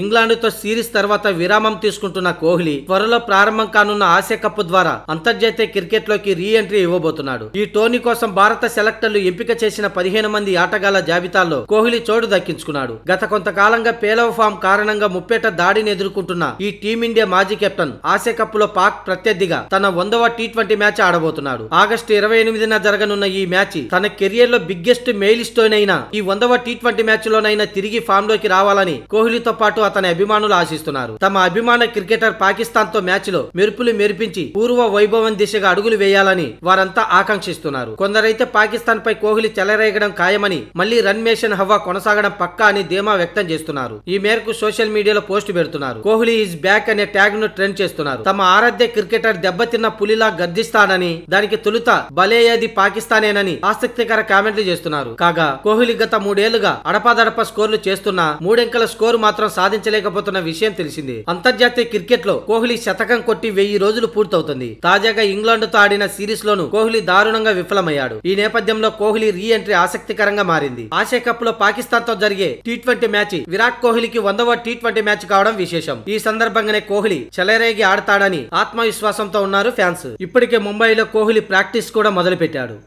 ఇంగ్లాండ్తో series తర్వాత విరామం తీసుకుంటున్న కోహ్లీ త్వరలో ప్రారంభం కానున్న ఆసియా కప్ ద్వారా అంతర్జాతీయ క్రికెట్ లోకి రీ ఎంట్రీ ఇవ్వబోతున్నాడు ఈ టోర్నీ కోసం భారత సెలెక్టర్లు ఎంపిక చేసిన పదిహేను మంది ఆటగాళ్ల జాబితాలో కోహ్లీ చోటు దక్కించుకున్నాడు గత కొంతకాలంగా పేలవ ఫామ్ కారణంగా ముప్పేట దాడిని ఎదుర్కొంటున్న ఈ టీమిండియా మాజీ కెప్టెన్ ఆసియా కప్ లో పాక్ ప్రత్యర్థిగా తన వందవ టీ ట్వంటీ మ్యాచ్ ఆడబోతున్నాడు ఆగస్టు ఇరవై ఎనిమిదిన జరగనున్న ఈ మ్యాచ్ తన కెరియర్ లో బిగ్గెస్ట్ మెయిలిస్టోనైనా ఈ వందవ టీ ట్వంటీ మ్యాచ్ లోనైనా తిరిగి ఫామ్ లోకి రావాలని కోహ్లీతో పాటు అతని అభిమానులు ఆశిస్తున్నారు తమ అభిమాన క్రికెటర్ పాకిస్తాన్ తో మ్యాచ్ లో మెరుపులు మెరిపించి పూర్వ వైభవం దిశగా అడుగులు వేయాలని వారంతా ఆకాంక్షిస్తున్నారు కొందరైతే పాకిస్తాన్ పై కోహ్లీ చెలరేగడం ఖాయమని మళ్లీ రన్ మేషన్ హవా కొనసాగడం పక్కా అని ధీమా వ్యక్తం చేస్తున్నారు ఈ మేరకు సోషల్ మీడియాలో పోస్ట్ పెడుతున్నారు కోహ్లీ ఈజ్ బ్యాక్ అనే ట్యాగ్ ను ట్రెండ్ చేస్తున్నారు తమ ఆరాధ్య క్రికెటర్ దెబ్బతిన్న పులిలా గర్దిస్తానని దానికి తొలుత బలేయది పాకిస్తానేనని ఆసక్తికర కామెంట్లు చేస్తున్నారు కాగా కోహ్లీ గత మూడేళ్లుగా అడపాదడప స్కోర్లు చేస్తున్నా మూడెంకల స్కోరు మాత్రం సాధి సాధించలేకపోతున్న విషయం తెలిసింది అంతర్జాతీయ క్రికెట్ లో కోహ్లీ శతకం కొట్టి వెయ్యి రోజులు పూర్తవుతుంది తాజాగా ఇంగ్లాండ్ తో ఆడిన సిరీస్ లోను కోహ్లీ దారుణంగా విఫలమయ్యాడు ఈ నేపథ్యంలో కోహ్లీ రీ ఎంట్రీ ఆసక్తికరంగా మారింది ఆసియా కప్ లో పాకిస్తాన్ తో జరిగే టీ ట్వంటీ మ్యాచ్ విరాట్ కోహ్లీకి వందవ టీ ట్వంటీ మ్యాచ్ కావడం విశేషం ఈ సందర్భంగానే కోహ్లీ చెలరేగి ఆడతాడని ఆత్మవిశ్వాసంతో ఉన్నారు ఫ్యాన్స్ ఇప్పటికే ముంబైలో కోహ్లీ ప్రాక్టీస్ కూడా మొదలుపెట్టాడు